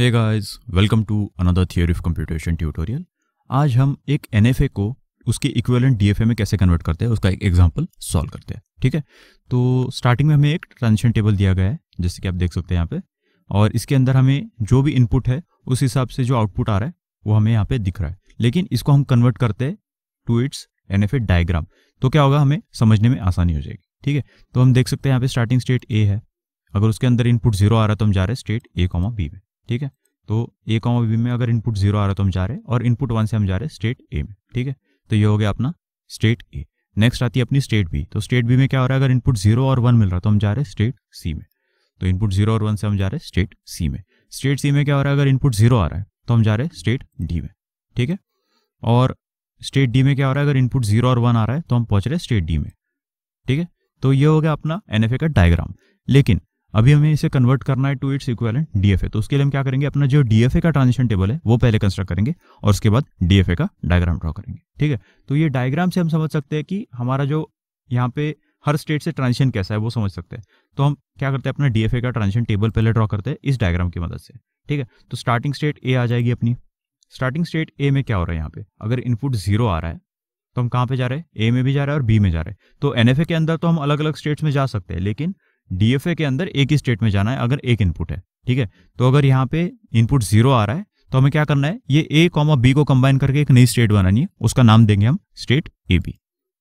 Hey guys welcome to another theory of computation tutorial आज हम एक एन को उसके इक्वेलेंट डी में कैसे कन्वर्ट करते हैं उसका एक एग्जांपल सॉल्व करते हैं ठीक है तो स्टार्टिंग में हमें एक ट्रांजिशन टेबल दिया गया है जैसे कि आप देख सकते हैं यहाँ पे और इसके अंदर हमें जो भी इनपुट है उस हिसाब से जो आउटपुट आ रहा है वो हमें यहाँ पे दिख रहा है लेकिन इसको हम कन्वर्ट करते हैं टू इट्स एन डायग्राम तो क्या होगा हमें समझने में आसानी हो जाएगी ठीक है तो हम देख सकते हैं यहाँ पे स्टार्टिंग स्टेट ए है अगर उसके अंदर इनपुट जीरो आ रहा है तो हम जा रहे हैं स्टेट ए कॉमा बी में ठीक है तो ए कॉमा बी में अगर इनपुट जीरो आ रहा है तो हम जा रहे हैं और इनपुट वन से हम जा रहे हैं स्टेट ए में ठीक है तो ये हो गया अपना स्टेट ए नेक्स्ट आती है अपनी स्टेट बी तो स्टेट बी में क्या हो रहा है अगर इनपुट जीरो और वन मिल रहा है तो हम जा रहे हैं स्टेट सी में तो इनपुट जीरो और वन से हम जा रहे हैं स्टेट सी में स्टेट सी में क्या हो रहा है अगर इनपुट जीरो आ रहा है तो हम जा रहे हैं स्टेट डी में ठीक है और स्टेट डी में क्या हो रहा है अगर इनपुट जीरो और वन आ रहा है तो हम पहुंच रहे हैं स्टेट डी में ठीक है तो ये हो गया अपना एनएफए का डायग्राम लेकिन अभी हमें इसे कन्वर्ट करना है टू इट्स इक्वेलेंट डीएफए तो उसके लिए हम क्या करेंगे अपना जो डीएफए का ट्रांजिशन टेबल है वो पहले कंस्ट्रक्ट करेंगे और उसके बाद डीएफए का डायग्राम ड्रॉ करेंगे ठीक है तो ये डायग्राम से हम समझ सकते हैं कि हमारा जो यहाँ पे हर स्टेट से ट्रांजिशन कैसा है वो समझ सकते हैं तो हम क्या करते हैं अपना डीएफए का ट्रांजिशन टेबल पहले ड्रॉ करते हैं इस डायग्राम की मदद से ठीक है तो स्टार्टिंग स्टेट ए आ जाएगी अपनी स्टार्टिंग स्टेट ए में क्या हो रहा है यहाँ पे अगर इनपुट जीरो आ रहा है तो हम कहाँ पे जा रहे हैं ए में भी जा रहे हैं और बी में जा रहे हैं तो एन के अंदर तो हम अलग अलग स्टेट्स में जा सकते हैं लेकिन डीएफए के अंदर एक ही स्टेट में जाना है अगर एक इनपुट है ठीक है तो अगर यहाँ पे इनपुट जीरो आ रहा है तो हमें क्या करना है ये ए कॉमा बी को कंबाइन करके एक नई स्टेट बनानी है उसका नाम देंगे हम स्टेट ए बी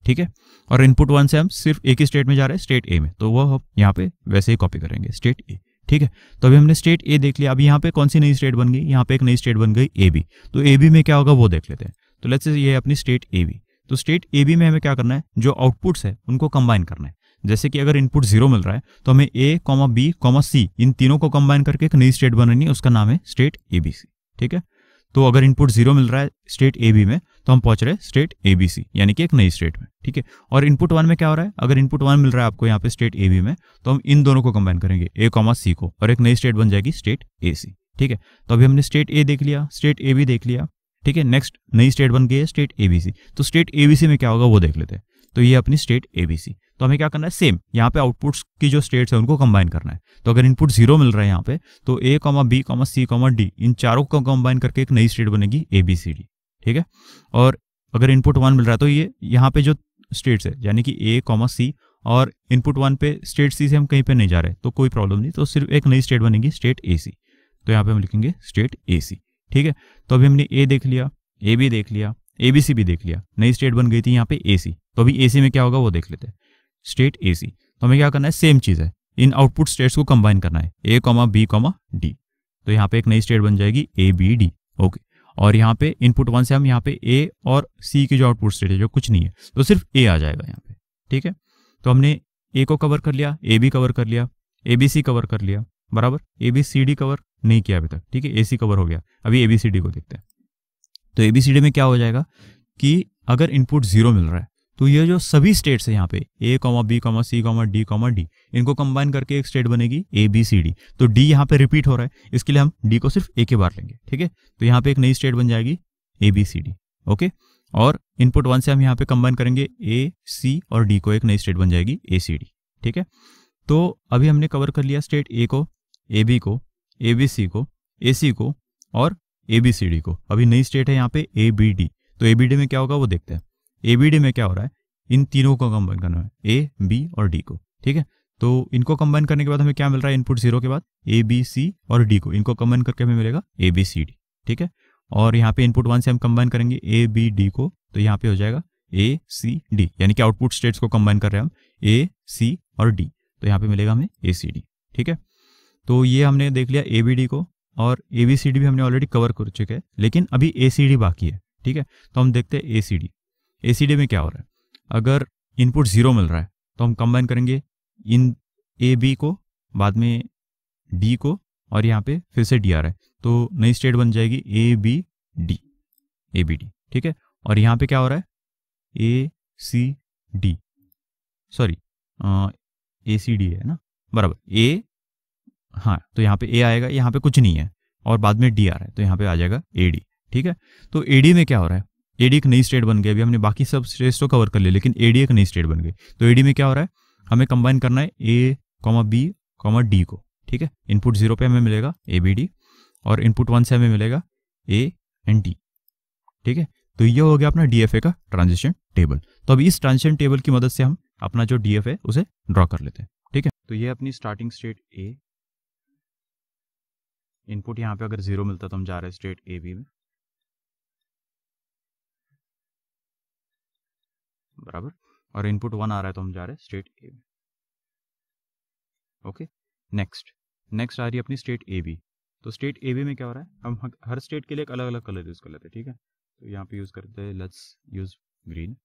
ठीक है और इनपुट वन से हम सिर्फ एक ही स्टेट में जा रहे हैं स्टेट ए में तो वो हम यहाँ पे वैसे ही कॉपी करेंगे स्टेट ए ठीक है तो अभी हमने स्टेट ए देख लिया अभी यहाँ पे कौन सी नई स्टेट बन गई यहाँ पे एक नई स्टेट बन गई ए बी तो ए बी में क्या होगा वो देख लेते हैं तो लेट्स ये अपनी स्टेट ए बी तो स्टेट ए बी में हमें क्या करना है जो आउटपुट्स है उनको कंबाइन करना है जैसे कि अगर इनपुट जीरो मिल रहा है तो हमें A comma B comma C इन तीनों को कंबाइन करके एक नई स्टेट बनानी है उसका नाम है स्टेट ए बी सी ठीक है तो अगर इनपुट जीरो मिल रहा है स्टेट ए बी में तो हम पहुंच रहे हैं स्टेट ए बी सी यानी कि एक नई स्टेट में ठीक है और इनपुट वन में क्या हो रहा है अगर इनपुट वन मिल रहा है आपको यहाँ पे स्टेट ए बी में तो हम इन दोनों को कंबाइन करेंगे ए कॉमा सी को और एक नई स्टेट बन जाएगी स्टेट ए सी ठीक है तो अभी हमने स्टेट ए देख लिया स्टेट ए बी देख लिया ठीक है नेक्स्ट नई स्टेट बन गई है स्टेट ए बी सी तो स्टेट ए बी सी में क्या होगा वो देख लेते हैं तो ये अपनी स्टेट ए बी सी तो हमें क्या करना है सेम यहाँ पे आउटपुट्स की जो स्टेट्स है उनको कंबाइन करना है तो अगर इनपुट जीरो मिल रहा है यहाँ पे तो A comma B comma C comma D इन चारों को कंबाइन करके एक नई स्टेट बनेगी ए बी सी डी ठीक है और अगर इनपुट वन मिल रहा है तो ये यहाँ पे जो स्टेट्स है यानी कि ए कॉमा सी और इनपुट वन पे स्टेट सी से हम कहीं पर नहीं जा रहे तो कोई प्रॉब्लम नहीं तो सिर्फ एक नई स्टेट बनेगी स्टेट ए सी तो यहाँ पे हम लिखेंगे स्टेट ए सी ठीक है तो अभी हमने ए देख लिया ए बी देख लिया ए बी सी भी देख लिया नई स्टेट बन गई थी यहाँ पे ए सी तो अभी ए सी में क्या होगा वो देख लेते हैं स्टेट ए सी तो हमें क्या करना है सेम चीज़ है इन आउटपुट स्टेट्स को कंबाइन करना है A comma B comma D तो यहाँ पे एक नई स्टेट बन जाएगी ए बी डी ओके और यहाँ पे इनपुट वन से हम यहाँ पे ए और सी की जो आउटपुट स्टेट है जो कुछ नहीं है तो सिर्फ ए आ जाएगा यहाँ पे ठीक है तो हमने ए को कवर कर लिया ए बी कवर कर लिया ए बी सी कवर कर लिया बराबर A B C D cover नहीं किया अभी तक ठीक है ए सी कवर हो गया अभी ए बी सी डी को देखते हैं तो ए बी सी डी में क्या हो जाएगा कि अगर इनपुट जीरो मिल रहा है तो ये जो सभी स्टेट्स है यहाँ पे A comma B comma C comma D comma D इनको कंबाइन करके एक स्टेट बनेगी ए बी सी डी तो डी यहाँ पे रिपीट हो रहा है इसके लिए हम डी को सिर्फ ए के बार लेंगे ठीक है तो यहाँ पे एक नई स्टेट बन जाएगी A B C D okay और इनपुट वन से हम यहाँ पे कंबाइन करेंगे ए सी और डी को एक नई स्टेट बन जाएगी ए सी डी ठीक है तो अभी हमने कवर कर लिया स्टेट ए को ए बी को ए बी सी को ए सी को और ए बी सी डी को अभी नई स्टेट है यहाँ पे ए बी डी तो ए बी डी में क्या होगा वो देखते हैं एबीडी में क्या हो रहा है इन तीनों को कंबाइन करना है ए बी और डी को ठीक है तो इनको कंबाइन करने के बाद हमें क्या मिल रहा है इनपुट जीरो के बाद ए बी सी और डी को इनको कंबाइन करके हमें मिलेगा ए बी सी डी ठीक है और यहाँ पे इनपुट वन से हम कंबाइन करेंगे ए बी डी को तो यहाँ पे हो जाएगा ए सी डी यानी कि आउटपुट स्टेट्स को कंबाइन कर रहे हैं हम ए सी और डी तो यहाँ पे मिलेगा हमें ए सी डी ठीक है तो ये हमने देख लिया ए बी डी को और ए बी सी डी भी हमने ऑलरेडी कवर कर चुके हैं लेकिन अभी ए सी डी बाकी है ठीक है तो हम देखते हैं ए सी डी ए में क्या हो रहा है अगर इनपुट ज़ीरो मिल रहा है तो हम कंबाइन करेंगे इन ए बी को बाद में डी को और यहाँ पे फिर से डी आ रहा है तो नई स्टेट बन जाएगी A B D A B D ठीक है और यहाँ पे क्या हो रहा है A C D sorry A C D है ना बराबर ए हाँ तो यहाँ पे ए आएगा यहाँ पे कुछ नहीं है और बाद में डी आ रहा है तो यहाँ पे आ जाएगा ए डी ठीक है तो ए डी में क्या हो रहा है एडी एक नई स्टेट बन गई अभी हमने बाकी सब स्टेट्स तो कवर कर लिए लेकिन एडी एक नई स्टेट बन गई तो एडी में क्या हो रहा है हमें कंबाइन करना है A comma B comma D को ठीक है इनपुट जीरो पे हमें मिलेगा ए बी डी और इनपुट वन से हमें मिलेगा ए एंड डी ठीक है तो ये हो गया अपना डी का ट्रांजेक्शन टेबल तो अब इस ट्रांजेक्शन टेबल की मदद से हम अपना जो डी है उसे ड्रॉ कर लेते हैं ठीक है तो ये अपनी स्टार्टिंग स्टेट ए इनपुट यहाँ पे अगर जीरो मिलता तो हम जा रहे हैं स्टेट ए बी में बराबर और इनपुट वन आ रहा है तो हम जा रहे हैं स्टेट ए में ओके नेक्स्ट नेक्स्ट आ रही है अपनी स्टेट ए बी तो स्टेट ए बी में क्या हो रहा है हम हर स्टेट के लिए एक अलग अलग कलर यूज़ कर लेते हैं ठीक है तो यहाँ पे यूज़ करते हैं लेट्स यूज़ ग्रीन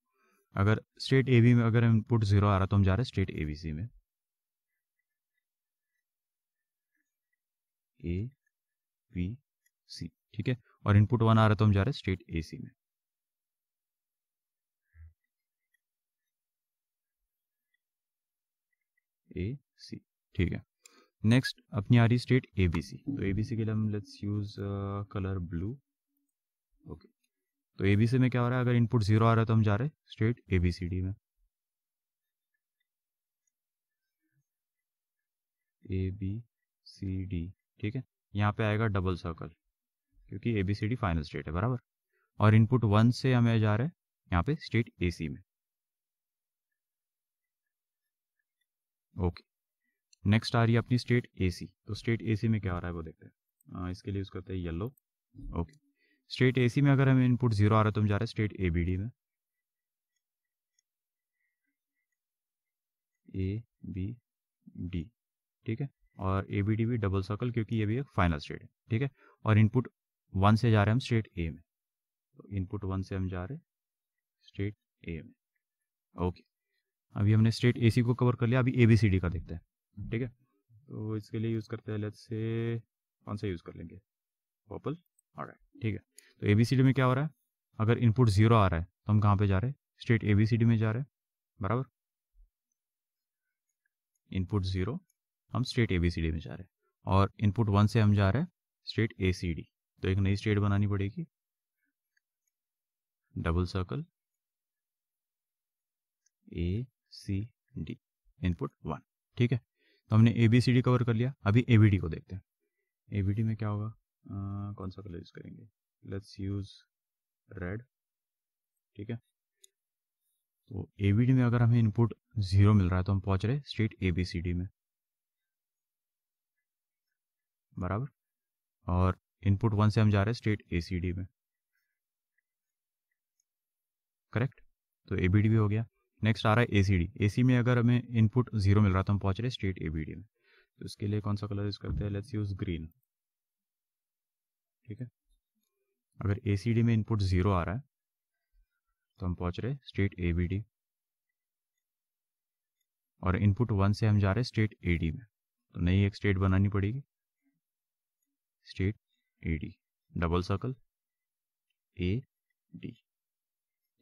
अगर स्टेट ए बी में अगर इनपुट जीरो आ रहा तो हम जा रहे हैं स्टेट ए बी सी में ए बी सी ठीक है और इनपुट वन आ रहा तो हम जा रहे हैं स्टेट ए सी में ए सी ठीक है नेक्स्ट अपनी आ रही स्टेट ए बी सी तो ए बी सी के लिए हम let's use colour blue okay तो ए बी सी में क्या हो रहा है अगर इनपुट जीरो आ रहा है तो हम जा रहे हैं state A B C D में ए बी सी डी ठीक है यहाँ पे आएगा डबल सर्कल क्योंकि A B C D final state है बराबर और इनपुट वन से हमें जा रहे हैं यहाँ पे स्टेट ए सी में ओके नेक्स्ट आ रही है अपनी स्टेट एसी तो स्टेट एसी में क्या आ रहा है वो देखते हैं इसके लिए यूज़ करते हैं येलो ओके स्टेट एसी में अगर हमें इनपुट जीरो आ रहा है तो हम जा रहे हैं स्टेट डी में ए बी डी ठीक है और ए बी डी भी डबल सर्कल क्योंकि ये भी एक फाइनल स्टेट है ठीक है और इनपुट वन से जा रहे हैं हम स्टेट ए में तो इनपुट वन से हम जा रहे हैं स्टेट ए में ओके अभी हमने स्टेट ए को कवर कर लिया अभी ए बी सी डी का देखते हैं हम्म। ठीक है तो इसके लिए यूज़ करते हैं लेट से कौन सा यूज़ कर लेंगे पर्पल और ठीक है तो ए बी सी डी में क्या हो रहा है अगर इनपुट जीरो आ रहा है तो हम कहाँ पे जा रहे हैं state A B C D में जा रहे हैं बराबर इनपुट जीरो हम state A B C D में जा रहे हैं और इनपुट वन से हम जा रहे हैं स्टेट ए सी डी तो एक नई स्टेट बनानी पड़ेगी double circle A C D input one ठीक है तो हमने A B C D cover कर लिया अभी ए बी डी को देखते हैं ए बी डी में क्या होगा आ, कौन सा कलर यूज़ करेंगे लेट्स यूज़ रेड ठीक है तो ए बी डी में अगर हमें इनपुट ज़ीरो मिल रहा है तो हम पहुंच रहे state A B C D में बराबर और इनपुट वन से हम जा रहे हैं स्टेट ए सी डी में करेक्ट तो ए बी डी भी हो गया नेक्स्ट आ रहा है ए एसी में अगर हमें इनपुट जीरो मिल रहा तो हम पहुंच रहे स्टेट ए में तो इसके लिए कौन सा कलर यूज करते हैं लेट्स यूज ग्रीन ठीक है अगर ए में इनपुट जीरो आ रहा है तो हम पहुंच रहे स्टेट ए और इनपुट वन से हम जा रहे स्टेट ए में तो नई एक स्टेट बनानी पड़ेगी state A D double circle A D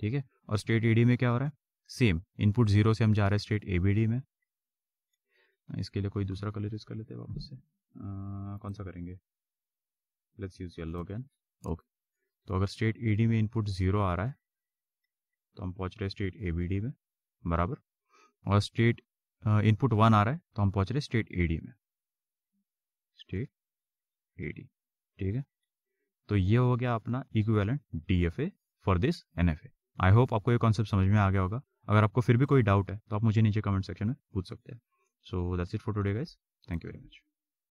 ठीक है और स्टेट ए डी में क्या हो रहा है सेम इनपुट जीरो से हम जा रहे हैं स्टेट ए बी डी में हाँ, इसके लिए कोई दूसरा कलर यूज़ कर लेते हैं वापस से आ, कौन सा करेंगे let's use yellow again okay तो अगर स्टेट ई में इनपुट ज़ीरो आ रहा है तो हम पहुंच रहे हैं स्टेट ए बी डी में बराबर और स्टेट इनपुट वन आ रहा है तो हम पहुंच रहे हैं स्टेट ए डी में स्टेट ए डी ठीक है तो ये हो गया अपना equivalent D F A for this N F A I hope आपको ये कॉन्सेप्ट समझ में आ गया होगा अगर आपको फिर भी कोई डाउट है तो आप मुझे नीचे कमेंट सेक्शन में पूछ सकते हैं so that's it for today guys thank you very much